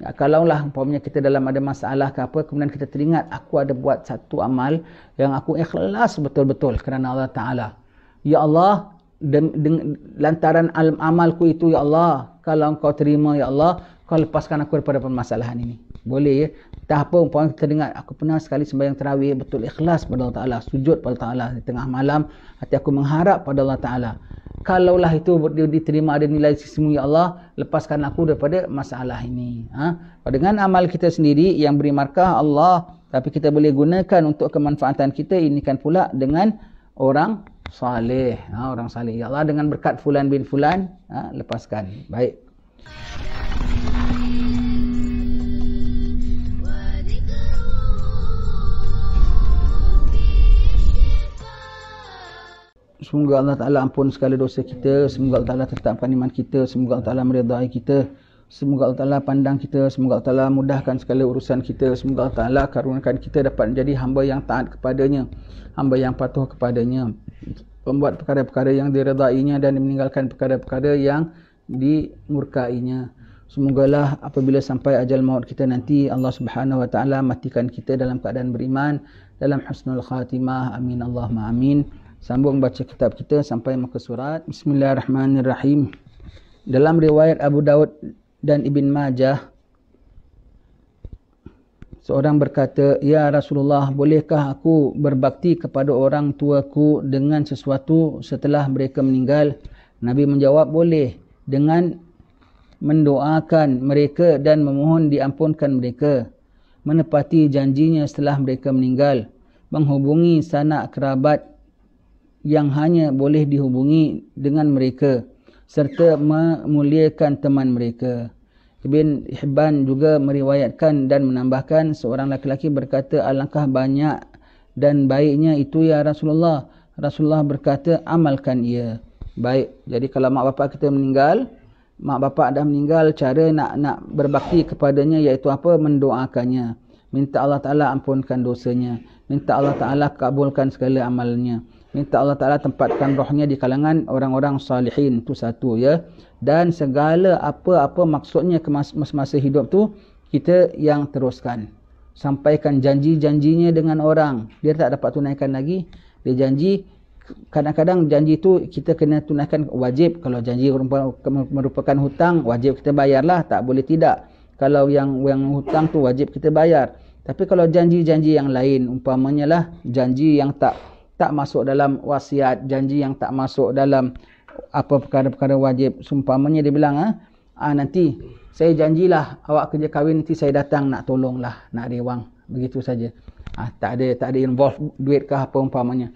Kalaulah lah umpamanya kita dalam ada masalah ke apa kemudian kita teringat aku ada buat satu amal yang aku ikhlas betul-betul kerana Allah Ta'ala Ya Allah lantaran amalku itu Ya Allah kalau engkau terima Ya Allah kau lepaskan aku daripada permasalahan ini boleh ya Entah apa pun kita dengar aku pernah sekali sembahyang terawih betul ikhlas pada Allah Taala sujud pada Allah Taala di tengah malam hati aku mengharap pada Allah Taala kalaulah itu diterima ada nilai sisimu ya Allah lepaskan aku daripada masalah ini ha? dengan amal kita sendiri yang beri markah Allah tapi kita boleh gunakan untuk kemanfaatan kita ini kan pula dengan orang saleh ha? orang saleh ya Allah dengan berkat fulan bin fulan ha? lepaskan baik Semoga Allah Ta'ala ampun segala dosa kita. Semoga Allah Ta'ala tetapkan iman kita. Semoga Allah Ta'ala meredai kita. Semoga Allah Ta'ala pandang kita. Semoga Allah Ta'ala mudahkan segala urusan kita. Semoga Allah Ta'ala karunakan kita dapat menjadi hamba yang taat kepadanya. Hamba yang patuh kepadanya. Membuat perkara-perkara yang diredainya dan meninggalkan perkara-perkara yang dimurkainya. Semoga lah apabila sampai ajal maut kita nanti Allah Subhanahu Wa Ta'ala matikan kita dalam keadaan beriman. Dalam husnul khatimah. Amin Allahumma amin sambung baca kitab kita sampai muka surat bismillahirrahmanirrahim dalam riwayat Abu Dawud dan Ibn Majah seorang berkata ya Rasulullah bolehkah aku berbakti kepada orang tuaku dengan sesuatu setelah mereka meninggal Nabi menjawab boleh dengan mendoakan mereka dan memohon diampunkan mereka menepati janjinya setelah mereka meninggal menghubungi sanak kerabat yang hanya boleh dihubungi dengan mereka serta memuliakan teman mereka. Ibn Hibban juga meriwayatkan dan menambahkan seorang lelaki berkata alangkah banyak dan baiknya itu ya Rasulullah. Rasulullah berkata amalkan ia. Baik. Jadi kalau mak bapak kita meninggal, mak bapak dah meninggal, cara nak nak berbakti kepadanya iaitu apa? Mendoakannya. Minta Allah Ta'ala ampunkan dosanya. Minta Allah Ta'ala kabulkan segala amalnya minta Allah Ta'ala tempatkan rohnya di kalangan orang-orang salihin tu satu ya dan segala apa-apa maksudnya masa hidup tu kita yang teruskan sampaikan janji-janjinya dengan orang dia tak dapat tunaikan lagi dia janji kadang-kadang janji tu kita kena tunaikan wajib kalau janji merupakan hutang wajib kita bayarlah tak boleh tidak kalau yang yang hutang tu wajib kita bayar tapi kalau janji-janji yang lain umpamanya lah janji yang tak tak masuk dalam wasiat janji yang tak masuk dalam apa perkara-perkara wajib sumpamanya dia bilang ah, ah nanti saya janjilah awak kerja kahwin nanti saya datang nak tolonglah nak rewang begitu saja ah ha, tak ada tak ada involve duit ke apa umpamanya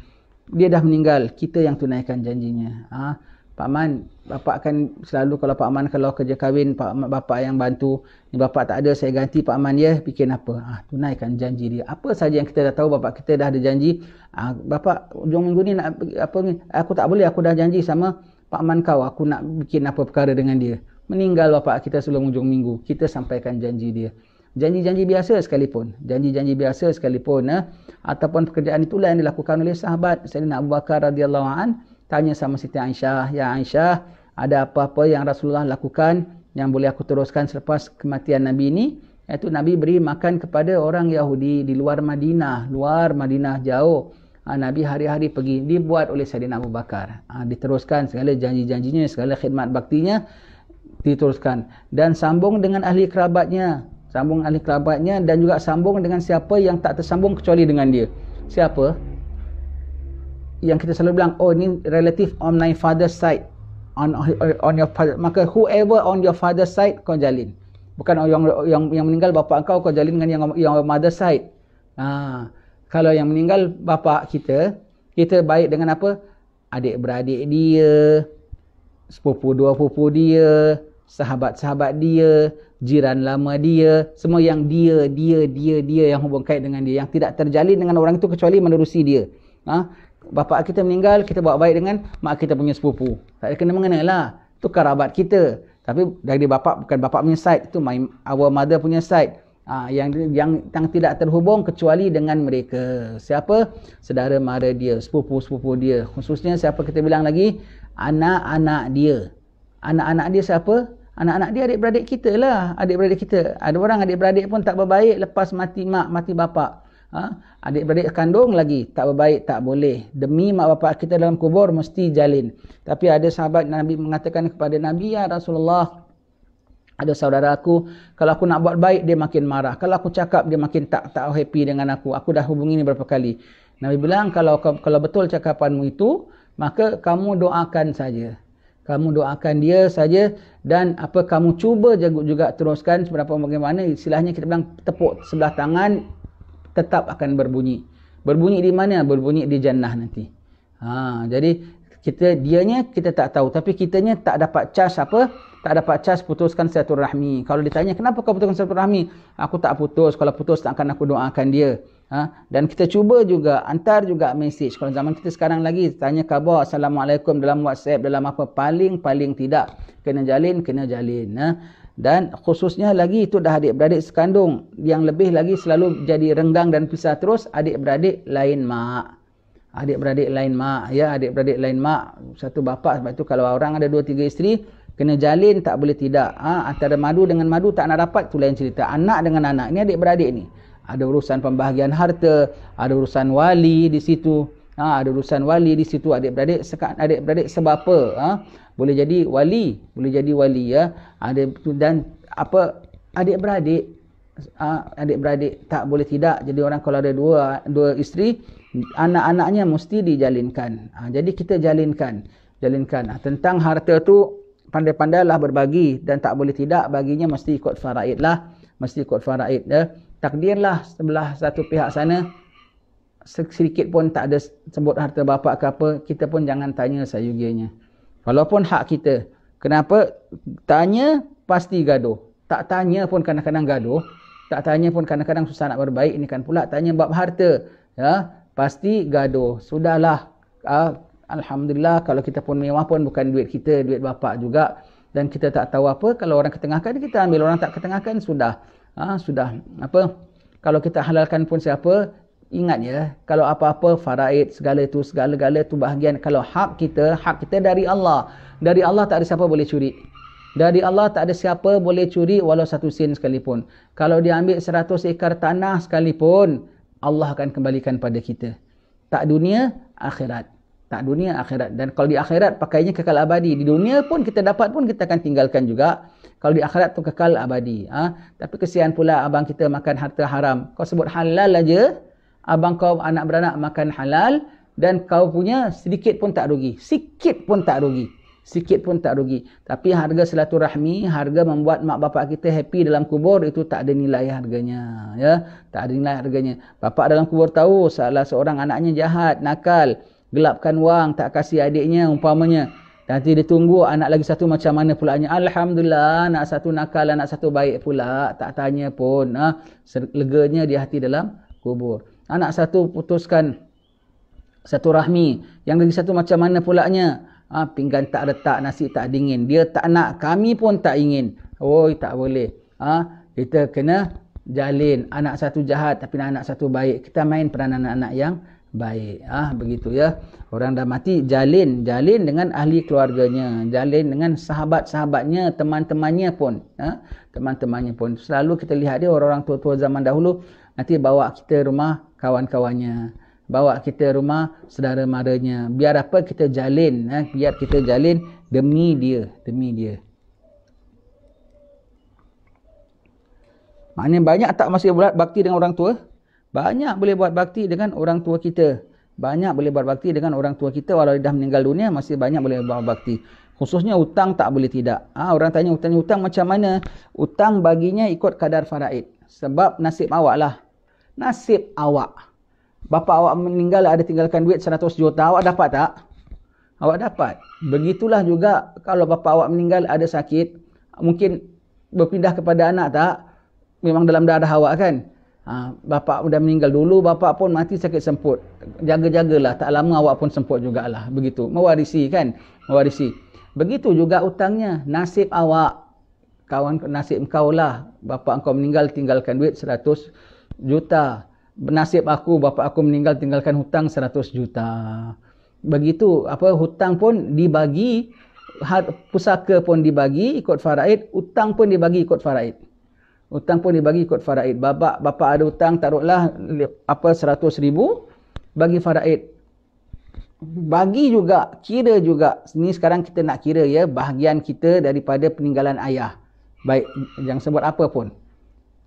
dia dah meninggal kita yang tunaikan janjinya ha, Pak Man, bapak kan selalu kalau Pak Man kalau kerja kahwin, Pak Man, bapak yang bantu. Ni bapak tak ada, saya ganti Pak Man ya, bikin apa? Ah, ha, tunaikan janji dia. Apa saja yang kita dah tahu, bapak kita dah ada janji. Ah, ha, bapak, hujung minggu ni nak apa ni? Aku tak boleh, aku dah janji sama Pak Man kau. Aku nak bikin apa perkara dengan dia. Meninggal bapak kita sebelum hujung minggu. Kita sampaikan janji dia. Janji-janji biasa sekalipun. Janji-janji biasa sekalipun. Eh? Ataupun pekerjaan itulah yang dilakukan oleh sahabat. Saya nak Abu Bakar radhiyallahu tanya sama Siti Aisyah, "Ya Aisyah, ada apa-apa yang Rasulullah lakukan yang boleh aku teruskan selepas kematian Nabi ini?" Itu Nabi beri makan kepada orang Yahudi di luar Madinah, luar Madinah jauh. Ah, Nabi hari-hari pergi dibuat oleh Saidina Abu Bakar. Ah, diteruskan segala janji-janjinya, segala khidmat baktinya diteruskan dan sambung dengan ahli kerabatnya, sambung ahli kerabatnya dan juga sambung dengan siapa yang tak tersambung kecuali dengan dia. Siapa? yang kita selalu bilang oh ni relatif on my father side on on your father maka whoever on your father side kau jalin bukan yang yang yang meninggal bapa kau kau jalin dengan yang yang mother side ha kalau yang meninggal bapa kita kita baik dengan apa adik beradik dia sepupu dua sepupu dia sahabat-sahabat dia jiran lama dia semua yang dia dia dia dia yang hubung kait dengan dia yang tidak terjalin dengan orang itu kecuali menerusi dia ha bapa kita meninggal, kita buat baik dengan mak kita punya sepupu. Tak ada kena mengena lah. Itu karabat kita. Tapi dari bapa bukan bapa punya side. Itu my, our mother punya side. Ha, yang, yang yang tidak terhubung kecuali dengan mereka. Siapa? Saudara mara dia, sepupu-sepupu dia. Khususnya siapa kita bilang lagi? Anak-anak dia. Anak-anak dia siapa? Anak-anak dia adik-beradik kita lah. Adik-beradik kita. Ada orang adik-beradik pun tak berbaik lepas mati mak, mati bapak. Ha? Adik-beradik kandung lagi tak berbaik, tak boleh. Demi mak bapak kita dalam kubur mesti jalin. Tapi ada sahabat Nabi mengatakan kepada Nabi ya Rasulullah. Ada saudara aku, kalau aku nak buat baik dia makin marah. Kalau aku cakap dia makin tak tak happy dengan aku. Aku dah hubungi ni berapa kali. Nabi bilang kalau kalau betul cakapanmu itu, maka kamu doakan saja. Kamu doakan dia saja dan apa kamu cuba juga teruskan seberapa bagaimana istilahnya kita bilang tepuk sebelah tangan tetap akan berbunyi. Berbunyi di mana? Berbunyi di jannah nanti. Ha, jadi kita dianya kita tak tahu tapi kitanya tak dapat charge apa? Tak dapat charge putuskan satu rahmi. Kalau ditanya kenapa kau putuskan rahmi? Aku tak putus. Kalau putus tak akan aku doakan dia. Ha? Dan kita cuba juga antar juga message. Kalau zaman kita sekarang lagi tanya khabar Assalamualaikum dalam WhatsApp dalam apa paling-paling tidak kena jalin kena jalin. Ha? dan khususnya lagi itu dah adik-beradik sekandung yang lebih lagi selalu jadi renggang dan pisah terus adik-beradik lain mak adik-beradik lain mak ya adik-beradik lain mak satu bapa sebab itu kalau orang ada dua tiga isteri kena jalin tak boleh tidak ha, antara madu dengan madu tak nak rapat tu lain cerita anak dengan anak ini adik-beradik ni ada urusan pembahagian harta ada urusan wali di situ Ha, ada urusan wali di situ adik-beradik sekat adik-beradik sebab apa? Ha? Boleh jadi wali, boleh jadi wali ya. Ada dan apa adik-beradik ha, adik-beradik tak boleh tidak jadi orang kalau ada dua dua isteri anak-anaknya mesti dijalinkan ha, jadi kita jalinkan jalinkan ha, tentang harta tu pandai-pandailah berbagi dan tak boleh tidak baginya mesti ikut faraid lah mesti ikut faraid ya. takdirlah sebelah satu pihak sana sedikit pun tak ada sebut harta bapa ke apa, kita pun jangan tanya sayugianya. Walaupun hak kita. Kenapa? Tanya pasti gaduh. Tak tanya pun kadang-kadang gaduh. Tak tanya pun kadang-kadang susah nak berbaik. Ini kan pula tanya bab harta. Ya, pasti gaduh. Sudahlah. Ah, Alhamdulillah kalau kita pun mewah pun bukan duit kita, duit bapa juga. Dan kita tak tahu apa. Kalau orang ketengahkan, kita ambil. Orang tak ketengahkan, sudah. Ha, sudah. Apa? Kalau kita halalkan pun siapa, ingat ya kalau apa-apa faraid segala itu segala-gala itu bahagian kalau hak kita hak kita dari Allah dari Allah tak ada siapa boleh curi dari Allah tak ada siapa boleh curi walau satu sen sekalipun kalau dia ambil 100 ekar tanah sekalipun Allah akan kembalikan pada kita tak dunia akhirat tak dunia akhirat dan kalau di akhirat pakainya kekal abadi di dunia pun kita dapat pun kita akan tinggalkan juga kalau di akhirat tu kekal abadi ha? tapi kesian pula abang kita makan harta haram kau sebut halal aja abang kau anak beranak makan halal dan kau punya sedikit pun tak rugi. Sikit pun tak rugi. Sikit pun tak rugi. Tapi harga selatu rahmi, harga membuat mak bapak kita happy dalam kubur itu tak ada nilai harganya. ya Tak ada nilai harganya. Bapak dalam kubur tahu salah seorang anaknya jahat, nakal. Gelapkan wang, tak kasih adiknya umpamanya. Nanti dia tunggu anak lagi satu macam mana pulaknya. Alhamdulillah anak satu nakal, anak satu baik pula. Tak tanya pun. Ha? Leganya di hati dalam kubur anak satu putuskan satu rahmi. Yang lagi satu macam mana pulaknya? Ha, pinggan tak letak, nasi tak dingin. Dia tak nak, kami pun tak ingin. Oh, tak boleh. Ha, kita kena jalin. Anak satu jahat tapi anak satu baik. Kita main peranan anak-anak yang baik. Ah ha, Begitu ya. Orang dah mati, jalin. Jalin dengan ahli keluarganya. Jalin dengan sahabat-sahabatnya, teman-temannya pun. Ah, teman-temannya pun. Selalu kita lihat dia orang-orang tua-tua zaman dahulu. Nanti bawa kita rumah kawan-kawannya bawa kita rumah saudara maranya biar apa kita jalin eh? biar kita jalin demi dia demi dia maknanya banyak tak masih buat bakti dengan orang tua banyak boleh buat bakti dengan orang tua kita banyak boleh buat bakti dengan orang tua kita walau dah meninggal dunia masih banyak boleh buat bakti khususnya hutang tak boleh tidak ah ha, orang tanya hutang-hutang macam mana hutang baginya ikut kadar faraid sebab nasib awak lah nasib awak. Bapa awak meninggal ada tinggalkan duit 100 juta, awak dapat tak? Awak dapat. Begitulah juga kalau bapa awak meninggal ada sakit, mungkin berpindah kepada anak tak? Memang dalam darah awak kan? Ha, bapa sudah meninggal dulu, bapa pun mati sakit semput. Jaga-jagalah, tak lama awak pun semput jugalah. Begitu, mewarisi kan? Mewarisi. Begitu juga utangnya, nasib awak. Kawan nasib kau lah. Bapa engkau meninggal, tinggalkan duit 100 juta. Nasib aku, bapa aku meninggal tinggalkan hutang 100 juta. Begitu, apa hutang pun dibagi, pusaka pun dibagi ikut faraid, hutang pun dibagi ikut faraid. Hutang pun dibagi ikut faraid. Bapa, bapa ada hutang, taruhlah apa 100 ribu, bagi faraid. Bagi juga, kira juga. Ini sekarang kita nak kira ya, bahagian kita daripada peninggalan ayah. Baik, yang sebut apa pun.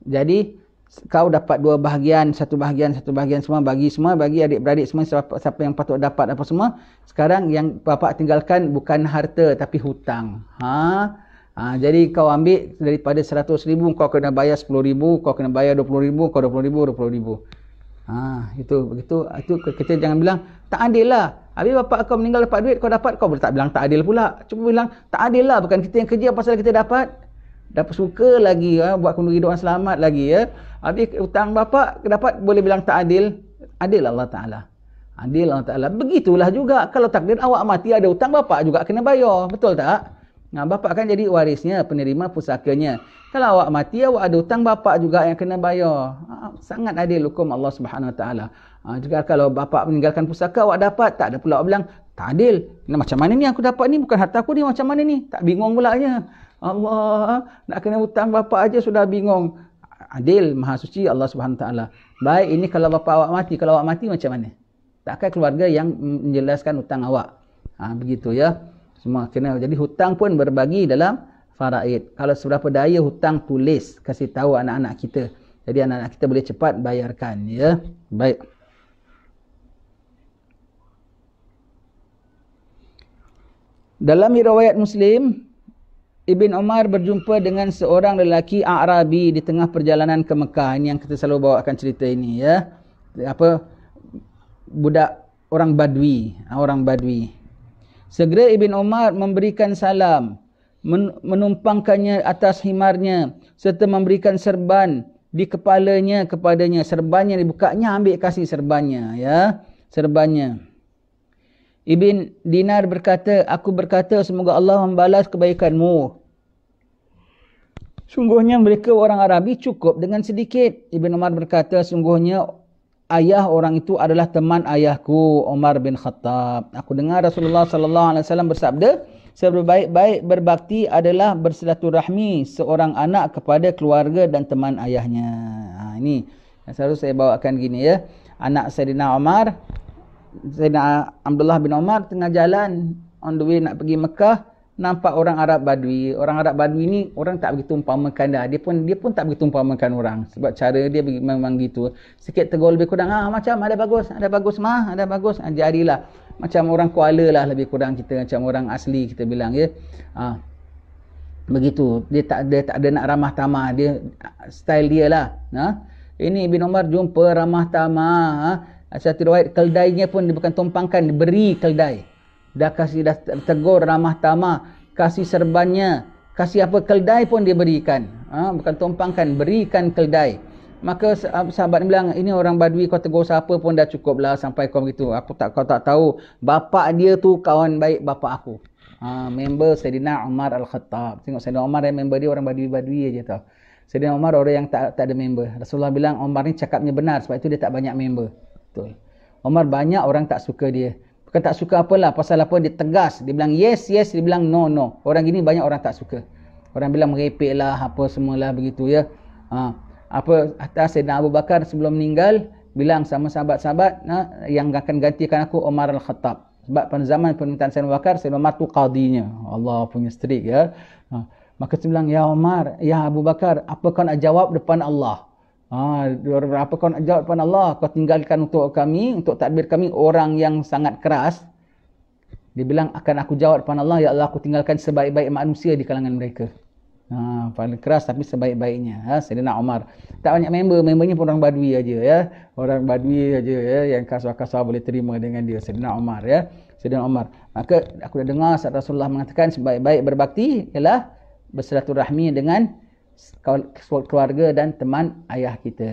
Jadi, kau dapat dua bahagian, satu bahagian, satu bahagian semua bagi semua, bagi adik-beradik semua siapa, siapa yang patut dapat apa semua. Sekarang yang bapak tinggalkan bukan harta tapi hutang. Ha? ha jadi kau ambil daripada seratus ribu, kau kena bayar sepuluh ribu, kau kena bayar dua puluh ribu, kau dua puluh ribu, 20,000, 20,000. Ha itu begitu itu kita jangan bilang tak adil lah. Habis bapak kau meninggal dapat duit, kau dapat, kau boleh tak bilang tak adil pula. Cuma bilang tak adil lah bukan kita yang kerja pasal kita dapat dapat suka lagi ya, buat kunduri doa selamat lagi ya. Habis hutang bapa dapat boleh bilang tak adil. Adil Allah Taala. Adil Allah Taala. Begitulah juga kalau takdir awak mati ada hutang bapa juga kena bayar. Betul tak? Nah, bapa kan jadi warisnya, penerima pusakanya. Kalau awak mati awak ada hutang bapa juga yang kena bayar. Ah, sangat adil hukum Allah Subhanahu Wa Taala. Ah, juga kalau bapa meninggalkan pusaka awak dapat, tak ada pula bilang tak adil. Nah, macam mana ni aku dapat ni bukan harta aku ni macam mana ni? Tak bingung pula nya. Allah nak kena hutang bapa aja sudah bingung. Adil Maha Suci Allah Subhanahu wa taala. Baik ini kalau bapa awak mati, kalau awak mati macam mana? Takkan keluarga yang menjelaskan hutang awak. Ha, begitu ya. Semua kena jadi hutang pun berbagi dalam faraid. Kalau seberapa daya hutang tulis kasih tahu anak-anak kita. Jadi anak-anak kita boleh cepat bayarkan ya. Baik. Dalam riwayat Muslim Ibn Umar berjumpa dengan seorang lelaki Arabi di tengah perjalanan ke Mekah. Ini yang kita selalu bawakan cerita ini ya. Apa budak orang Badwi ha, orang Badwi Segera Ibn Umar memberikan salam, menumpangkannya atas himarnya serta memberikan serban di kepalanya kepadanya. Serbannya dibukanya ambil kasih serbannya ya, serbannya. Ibn Dinar berkata, aku berkata semoga Allah membalas kebaikanmu. Sungguhnya mereka orang Arabi cukup dengan sedikit. Ibn Umar berkata, sungguhnya ayah orang itu adalah teman ayahku, Umar bin Khattab. Aku dengar Rasulullah Sallallahu Alaihi Wasallam bersabda, sebaik-baik berbakti adalah bersilaturahmi seorang anak kepada keluarga dan teman ayahnya. Ha, ini yang selalu saya bawakan gini ya. Anak Sayyidina Umar, Sayyidina Abdullah bin Umar tengah jalan on the way nak pergi Mekah nampak orang Arab Badui, orang Arab Badui ni orang tak begitu umpamakan dah. Dia pun dia pun tak begitu umpamakan orang sebab cara dia memang gitu. Sikit tegur lebih kurang, ah macam ada bagus, ada bagus mah, ada bagus. Ah, jadilah macam orang Kuala lah lebih kurang kita macam orang asli kita bilang ya. Ah. Begitu. Dia tak ada tak ada nak ramah tamah. Dia style dia lah. Nah Ini Ibn Omar jumpa ramah tamah. Ha? Ah, Asyati riwayat keldainya pun dia bukan tumpangkan, dia beri keldai dah kasih dah tegur ramah tamah kasih serbannya kasih apa keldai pun dia berikan ha? bukan tumpangkan berikan keldai maka sahabat bilang ini orang badui kau tegur siapa pun dah cukup lah sampai kau begitu aku tak kau tak tahu Bapa dia tu kawan baik bapa aku ha, member Sayyidina Umar Al-Khattab tengok Sayyidina Umar yang eh, member dia orang badui-badui aja tau Sayyidina Umar orang yang tak, tak ada member Rasulullah bilang Umar ni cakapnya benar sebab itu dia tak banyak member betul Umar banyak orang tak suka dia Bukan tak suka apalah pasal apa dia tegas dia bilang yes yes dia bilang no no orang gini banyak orang tak suka orang bilang merepek lah apa semualah begitu ya ha. apa atas Sayyidina Abu Bakar sebelum meninggal bilang sama sahabat-sahabat ha, yang akan gantikan aku Omar Al-Khattab sebab pada zaman permintaan Sayyidina Abu Bakar Sayyidina Umar tu qadinya Allah punya strik ya ha. maka dia bilang ya Omar ya Abu Bakar apa kau nak jawab depan Allah Ha, apa kau nak jawab kepada Allah? Kau tinggalkan untuk kami, untuk takbir kami orang yang sangat keras. Dia bilang akan aku jawab kepada Allah, ya Allah aku tinggalkan sebaik-baik manusia di kalangan mereka. Ha, paling keras tapi sebaik-baiknya. Ha, Sayyidina Omar. Tak banyak member, membernya pun orang badui aja ya. Orang badui aja ya yang kasar-kasar boleh terima dengan dia Sayyidina Omar ya. Sayyidina Omar. Maka aku dah dengar Rasulullah mengatakan sebaik-baik berbakti ialah rahmi dengan keluarga dan teman ayah kita.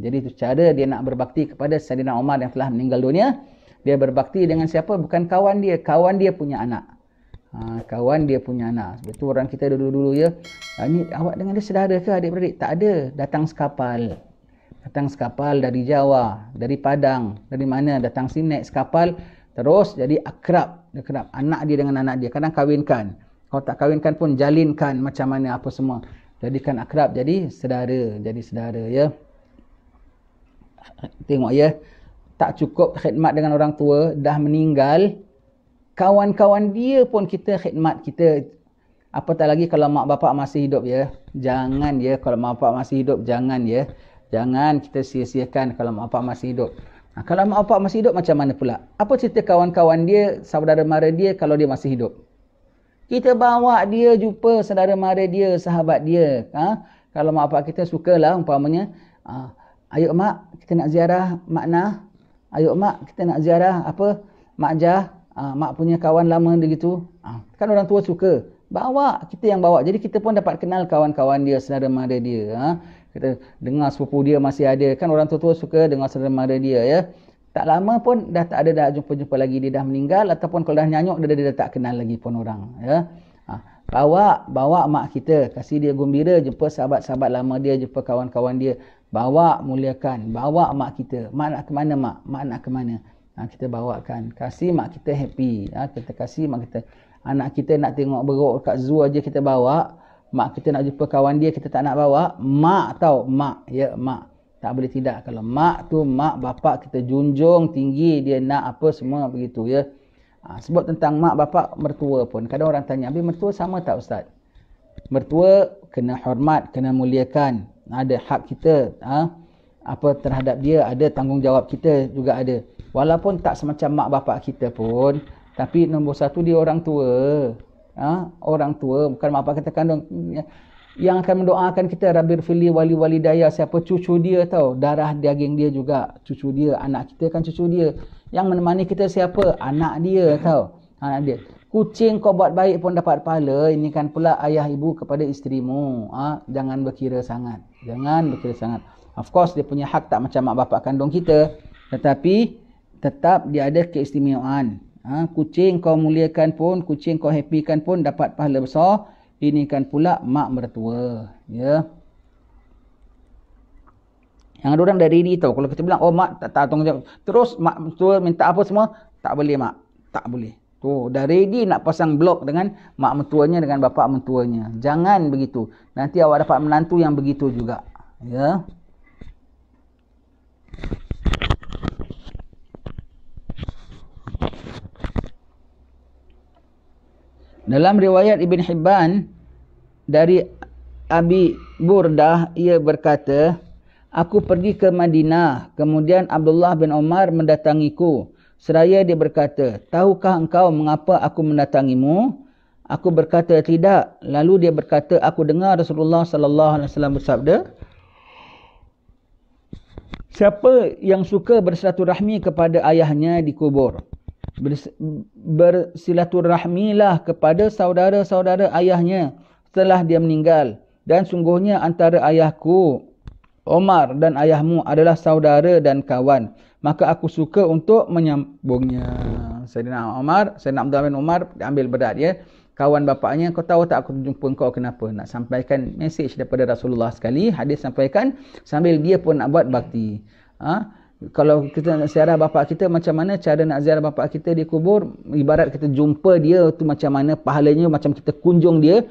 Jadi itu cara dia nak berbakti kepada Sayyidina Omar yang telah meninggal dunia. Dia berbakti dengan siapa? Bukan kawan dia. Kawan dia punya anak. Ha, kawan dia punya anak. Sebab itu orang kita dulu-dulu ya. Ini ah, awak dengan dia sedara ke adik-beradik? Tak ada. Datang sekapal. Datang sekapal dari Jawa, dari Padang, dari mana? Datang sini naik sekapal. Terus jadi akrab. Dia kerap anak dia dengan anak dia. Kadang kahwinkan. Kalau tak kahwinkan pun jalinkan macam mana apa semua jadikan akrab jadi saudara jadi saudara ya tengok ya tak cukup khidmat dengan orang tua dah meninggal kawan-kawan dia pun kita khidmat kita apatah lagi kalau mak bapak masih hidup ya jangan ya kalau mak bapak masih hidup jangan ya jangan kita sia-siakan kalau mak bapak masih hidup nah, kalau mak bapak masih hidup macam mana pula apa cerita kawan-kawan dia saudara mara dia kalau dia masih hidup kita bawa dia jumpa saudara mara dia, sahabat dia. Ha? Kalau mak pak, kita suka lah umpamanya. Ha? Ayuk mak, kita nak ziarah mak makna. Ayuk mak, kita nak ziarah apa? Mak jah. Ha? Mak punya kawan lama dia gitu. Ha? Kan orang tua suka. Bawa, kita yang bawa. Jadi kita pun dapat kenal kawan-kawan dia, saudara mara dia. Ha? Kita dengar sepupu dia masih ada. Kan orang tua-tua suka dengar saudara mara dia ya tak lama pun dah tak ada dah jumpa-jumpa lagi dia dah meninggal ataupun kalau dah nyanyuk dia, dia dah tak kenal lagi pun orang ya ha. bawa bawa mak kita kasih dia gembira jumpa sahabat-sahabat lama dia jumpa kawan-kawan dia bawa muliakan bawa mak kita mak ke mana mak mak ke mana ha, kita bawakan kasih mak kita happy ha, kita kasih mak kita anak kita nak tengok beruk kat zoo aja kita bawa mak kita nak jumpa kawan dia kita tak nak bawa mak tau mak ya mak tak boleh tidak kalau mak tu mak bapak kita junjung tinggi dia nak apa semua begitu ya. Ha, sebut tentang mak bapak mertua pun kadang orang tanya, "Abi mertua sama tak ustaz?" Mertua kena hormat, kena muliakan. Ada hak kita ha? apa terhadap dia, ada tanggungjawab kita juga ada. Walaupun tak semacam mak bapak kita pun, tapi nombor satu dia orang tua. Ha? Orang tua bukan mak bapak kita kandung yang akan mendoakan kita Rabir Fili Wali Wali Daya siapa cucu dia tau darah daging dia juga cucu dia anak kita kan cucu dia yang menemani kita siapa anak dia tau anak dia kucing kau buat baik pun dapat pahala ini kan pula ayah ibu kepada isterimu ha? jangan berkira sangat jangan berkira sangat of course dia punya hak tak macam mak bapak kandung kita tetapi tetap dia ada keistimewaan ha? kucing kau muliakan pun kucing kau happykan pun dapat pahala besar ini kan pula mak mertua ya yang ada orang dari ini tahu kalau kita bilang oh mak tak tahu tanggungjawab terus mak mertua minta apa semua tak boleh mak tak boleh tu dah ready nak pasang blok dengan mak mertuanya dengan bapa mertuanya jangan begitu nanti awak dapat menantu yang begitu juga ya Dalam riwayat Ibn Hibban dari Abi Burdah ia berkata, aku pergi ke Madinah, kemudian Abdullah bin Omar mendatangiku. Seraya dia berkata, tahukah engkau mengapa aku mendatangimu? Aku berkata tidak. Lalu dia berkata, aku dengar Rasulullah sallallahu alaihi wasallam bersabda, Siapa yang suka bersatu rahmi kepada ayahnya dikubur bersilaturrahmilah kepada saudara-saudara ayahnya setelah dia meninggal. Dan sungguhnya antara ayahku, Omar dan ayahmu adalah saudara dan kawan. Maka aku suka untuk menyambungnya. Saya Sayyidina Omar, saya Abdul Amin Omar ambil berat ya. Kawan bapaknya, kau tahu tak aku jumpa kau kenapa? Nak sampaikan mesej daripada Rasulullah sekali. Hadis sampaikan sambil dia pun nak buat bakti. Ha? kalau kita nak ziarah bapak kita macam mana cara nak ziarah bapak kita di kubur ibarat kita jumpa dia tu macam mana pahalanya macam kita kunjung dia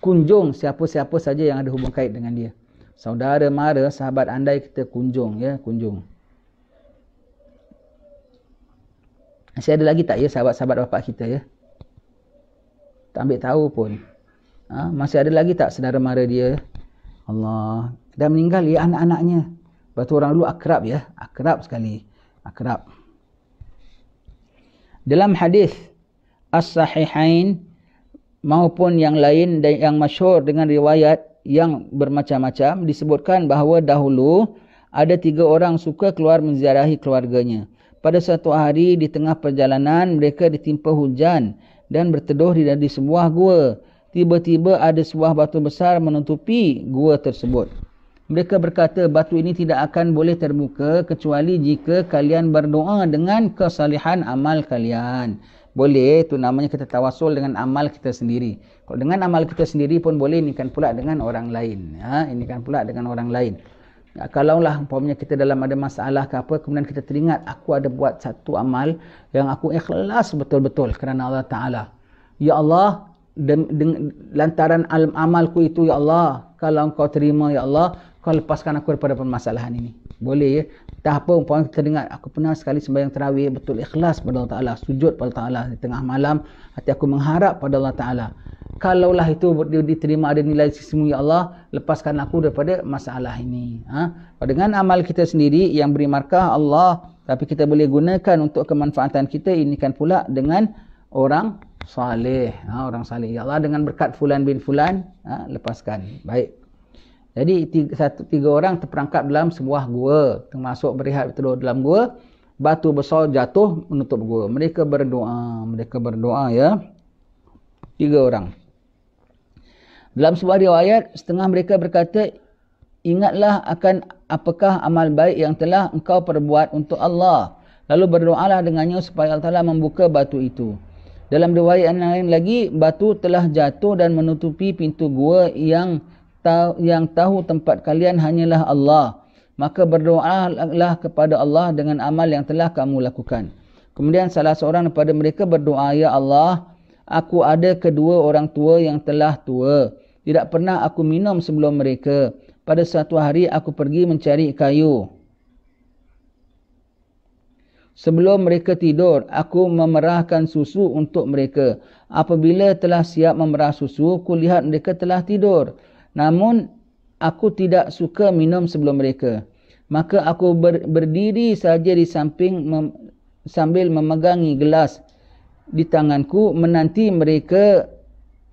kunjung siapa-siapa saja yang ada hubung kait dengan dia saudara mara sahabat andai kita kunjung ya kunjung Masih ada lagi tak ya sahabat-sahabat bapak kita ya? Tak ambil tahu pun. Ha? Masih ada lagi tak saudara mara dia? Ya? Allah. Dah meninggal ya anak-anaknya. Batu orang dulu akrab ya, akrab sekali, akrab. Dalam hadis as-sahihain maupun yang lain dan yang masyhur dengan riwayat yang bermacam-macam disebutkan bahawa dahulu ada tiga orang suka keluar menziarahi keluarganya. Pada suatu hari di tengah perjalanan mereka ditimpa hujan dan berteduh di, dalam sebuah gua. Tiba-tiba ada sebuah batu besar menutupi gua tersebut. Mereka berkata batu ini tidak akan boleh terbuka kecuali jika kalian berdoa dengan kesalihan amal kalian. Boleh itu namanya kita tawasul dengan amal kita sendiri. Kalau dengan amal kita sendiri pun boleh ini kan pula dengan orang lain. Ha, ini kan pula dengan orang lain. Ya, kalau lah umpamanya kita dalam ada masalah ke apa kemudian kita teringat aku ada buat satu amal yang aku ikhlas betul-betul kerana Allah Taala. Ya Allah dengan, lantaran al amalku itu ya Allah kalau engkau terima ya Allah kau lepaskan aku daripada permasalahan ini. Boleh ya. Tak apa umpama kita dengar aku pernah sekali sembahyang tarawih betul ikhlas pada Allah Taala, sujud pada Allah Taala di tengah malam, hati aku mengharap pada Allah Taala. Kalaulah itu diterima ada nilai sisimu ya Allah, lepaskan aku daripada masalah ini. Ha? Dengan amal kita sendiri yang beri markah Allah, tapi kita boleh gunakan untuk kemanfaatan kita ini kan pula dengan orang saleh. Ha, orang saleh. Ya Allah dengan berkat fulan bin fulan, ha, lepaskan. Baik. Jadi tiga, satu, tiga orang terperangkap dalam sebuah gua termasuk berehat betul dalam gua batu besar jatuh menutup gua mereka berdoa mereka berdoa ya tiga orang dalam sebuah riwayat setengah mereka berkata ingatlah akan apakah amal baik yang telah engkau perbuat untuk Allah lalu berdoalah dengannya supaya Allah Ta'ala membuka batu itu dalam riwayat yang lain lagi batu telah jatuh dan menutupi pintu gua yang yang tahu tempat kalian hanyalah Allah. Maka berdoalah kepada Allah dengan amal yang telah kamu lakukan. Kemudian salah seorang daripada mereka berdoa, Ya Allah, aku ada kedua orang tua yang telah tua. Tidak pernah aku minum sebelum mereka. Pada satu hari aku pergi mencari kayu. Sebelum mereka tidur, aku memerahkan susu untuk mereka. Apabila telah siap memerah susu, aku lihat mereka telah tidur namun aku tidak suka minum sebelum mereka. Maka aku ber, berdiri saja di samping mem, sambil memegangi gelas di tanganku menanti mereka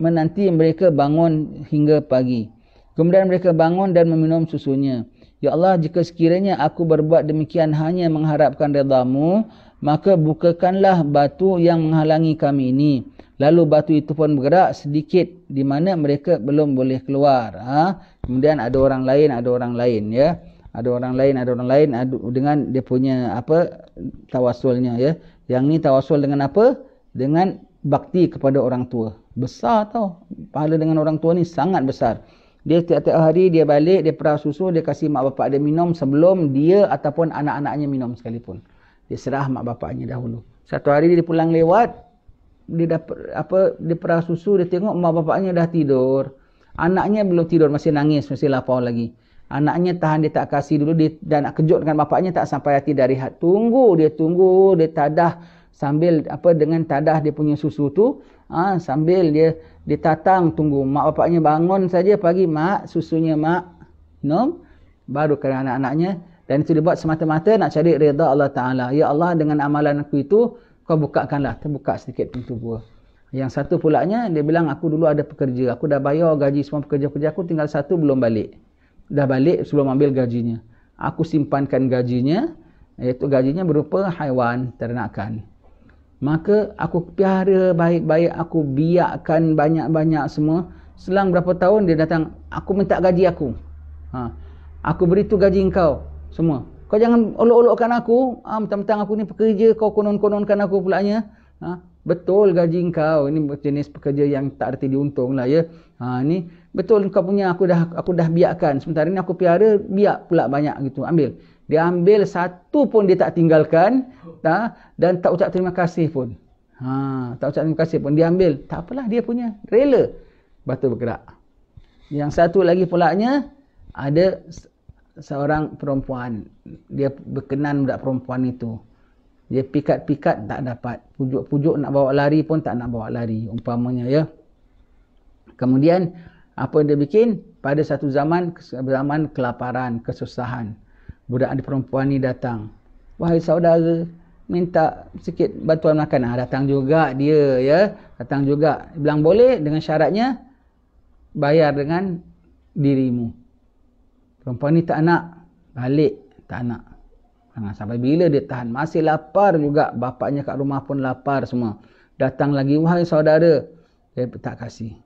menanti mereka bangun hingga pagi. Kemudian mereka bangun dan meminum susunya. Ya Allah, jika sekiranya aku berbuat demikian hanya mengharapkan redamu, maka bukakanlah batu yang menghalangi kami ini lalu batu itu pun bergerak sedikit di mana mereka belum boleh keluar ha? kemudian ada orang lain ada orang lain ya ada orang lain ada orang lain ada, dengan dia punya apa tawasulnya ya yang ni tawasul dengan apa dengan bakti kepada orang tua besar tau pahala dengan orang tua ni sangat besar dia tiap hari dia balik dia perah susu dia kasih mak bapak dia minum sebelum dia ataupun anak-anaknya minum sekalipun dia serah mak bapaknya dahulu. Satu hari dia pulang lewat, dia dapat apa dia perah susu, dia tengok mak bapaknya dah tidur. Anaknya belum tidur, masih nangis, masih lapau lagi. Anaknya tahan dia tak kasih dulu dia dan nak kejut dengan bapaknya tak sampai hati dari hat. Tunggu dia tunggu dia tadah sambil apa dengan tadah dia punya susu tu ha, sambil dia ditatang tunggu mak bapaknya bangun saja pagi mak susunya mak nom baru kena anak-anaknya dan itu dibuat semata-mata nak cari reda Allah Ta'ala. Ya Allah, dengan amalan aku itu, kau bukakanlah. Terbuka sedikit pintu gua. Yang satu pulaknya, dia bilang, aku dulu ada pekerja. Aku dah bayar gaji semua pekerja-pekerja aku, tinggal satu belum balik. Dah balik sebelum ambil gajinya. Aku simpankan gajinya, iaitu gajinya berupa haiwan ternakan. Maka aku piara baik-baik, aku biarkan banyak-banyak semua. Selang berapa tahun dia datang, aku minta gaji aku. Ha. Aku beri tu gaji engkau semua. Kau jangan olok-olokkan aku. Ah, mentang-mentang aku ni pekerja kau konon-kononkan aku pulaknya. Ha, betul gaji kau. Ini jenis pekerja yang tak arti diuntung lah ya. Ha, ni betul kau punya aku dah aku dah biarkan. Sementara ni aku piara Biak pula banyak gitu. Ambil. Dia ambil satu pun dia tak tinggalkan. Ha, dan tak ucap terima kasih pun. Ha, tak ucap terima kasih pun. Dia ambil. Tak apalah dia punya. Rela. Batu bergerak. Yang satu lagi pulaknya ada seorang perempuan dia berkenan budak perempuan itu dia pikat-pikat tak dapat pujuk-pujuk nak bawa lari pun tak nak bawa lari umpamanya ya kemudian apa yang dia bikin pada satu zaman zaman kelaparan kesusahan budak ada perempuan ni datang wahai saudara minta sikit bantuan makan ah datang juga dia ya datang juga dia bilang boleh dengan syaratnya bayar dengan dirimu Perempuan ni tak nak. Balik. Tak nak. Ha, sampai bila dia tahan. Masih lapar juga. Bapaknya kat rumah pun lapar semua. Datang lagi. Wahai saudara. Dia tak kasih.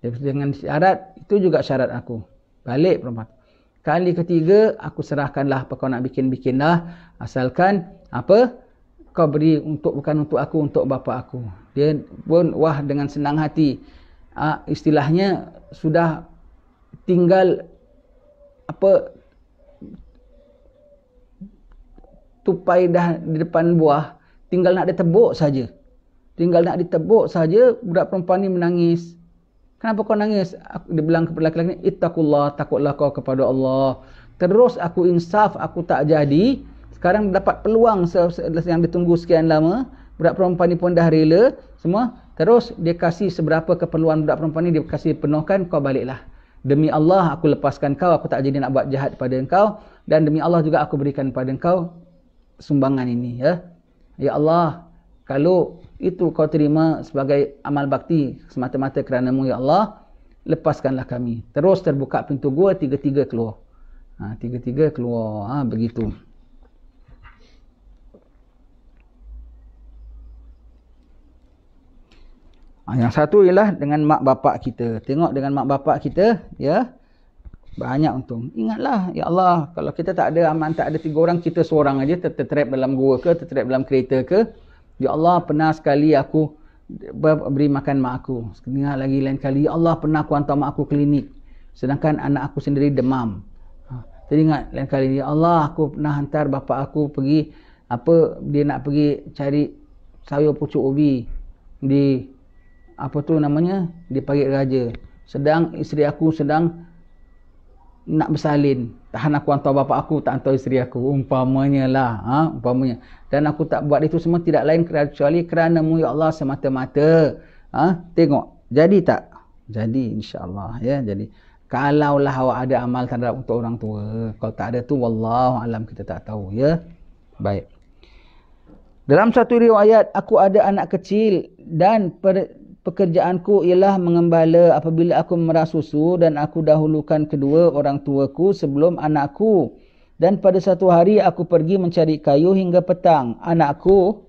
dia Dengan syarat. Itu juga syarat aku. Balik perempuan. Kali ketiga. Aku serahkanlah. Apa kau nak bikin-bikin lah. Asalkan. Apa? Kau beri untuk. Bukan untuk aku. Untuk bapa aku. Dia pun. Wah dengan senang hati. Ah, istilahnya. Sudah. Tinggal apa tupai dah di depan buah tinggal nak ditebuk saja tinggal nak ditebuk saja budak perempuan ni menangis kenapa kau nangis aku dibilang kepada lelaki ni ittaqullah takutlah kau kepada Allah terus aku insaf aku tak jadi sekarang dapat peluang yang ditunggu sekian lama budak perempuan ni pun dah rela semua terus dia kasih seberapa keperluan budak perempuan ni dia kasih penuhkan kau baliklah Demi Allah aku lepaskan kau, aku tak jadi nak buat jahat pada engkau dan demi Allah juga aku berikan pada engkau sumbangan ini ya. Ya Allah, kalau itu kau terima sebagai amal bakti semata-mata kerana-Mu ya Allah, lepaskanlah kami. Terus terbuka pintu gua tiga-tiga keluar. Ha, tiga-tiga keluar. Ha, begitu. Ha, yang satu ialah dengan mak bapak kita. Tengok dengan mak bapak kita, ya. Banyak untung. Ingatlah, ya Allah, kalau kita tak ada aman, tak ada tiga orang, kita seorang aja tertrap dalam gua ke, tertrap dalam kereta ke. Ya Allah, pernah sekali aku beri makan mak aku. Ingat lagi lain kali, ya Allah, pernah aku hantar mak aku klinik. Sedangkan anak aku sendiri demam. Ha, teringat lain kali, ya Allah, aku pernah hantar bapa aku pergi, apa, dia nak pergi cari sayur pucuk ubi di apa tu namanya dipanggil raja sedang isteri aku sedang nak bersalin tahan aku hantar bapa aku tak hantar isteri aku umpamanya lah ha? umpamanya dan aku tak buat itu semua tidak lain kecuali kerana mu ya Allah semata-mata ha? tengok jadi tak jadi insyaallah ya jadi kalaulah awak ada amal terhadap untuk orang tua kalau tak ada tu wallahu alam kita tak tahu ya baik dalam satu riwayat aku ada anak kecil dan per, pekerjaanku ialah mengembala apabila aku memerah susu dan aku dahulukan kedua orang tuaku sebelum anakku. Dan pada satu hari aku pergi mencari kayu hingga petang. Anakku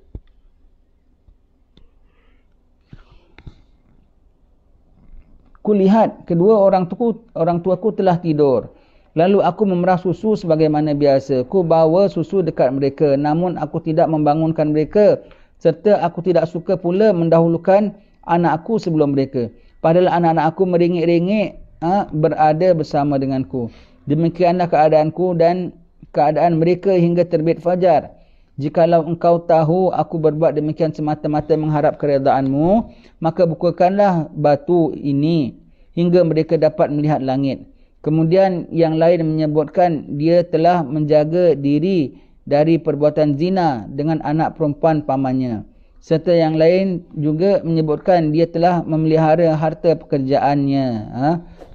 lihat kedua orang tuaku orang tuaku telah tidur. Lalu aku memerah susu sebagaimana biasa. Ku bawa susu dekat mereka namun aku tidak membangunkan mereka serta aku tidak suka pula mendahulukan anakku sebelum mereka. Padahal anak-anak aku meringik-ringik ha, berada bersama denganku. Demikianlah keadaanku dan keadaan mereka hingga terbit fajar. Jikalau engkau tahu aku berbuat demikian semata-mata mengharap keredaanmu, maka bukakanlah batu ini hingga mereka dapat melihat langit. Kemudian yang lain menyebutkan dia telah menjaga diri dari perbuatan zina dengan anak perempuan pamannya serta yang lain juga menyebutkan dia telah memelihara harta pekerjaannya ha?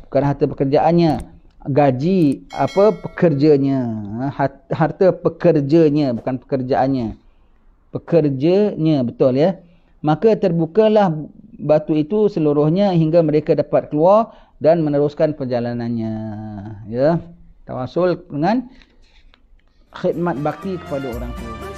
bukan harta pekerjaannya gaji apa pekerjanya ha? harta pekerjanya bukan pekerjaannya pekerjanya betul ya maka terbukalah batu itu seluruhnya hingga mereka dapat keluar dan meneruskan perjalanannya ya tawasul dengan khidmat bakti kepada orang tua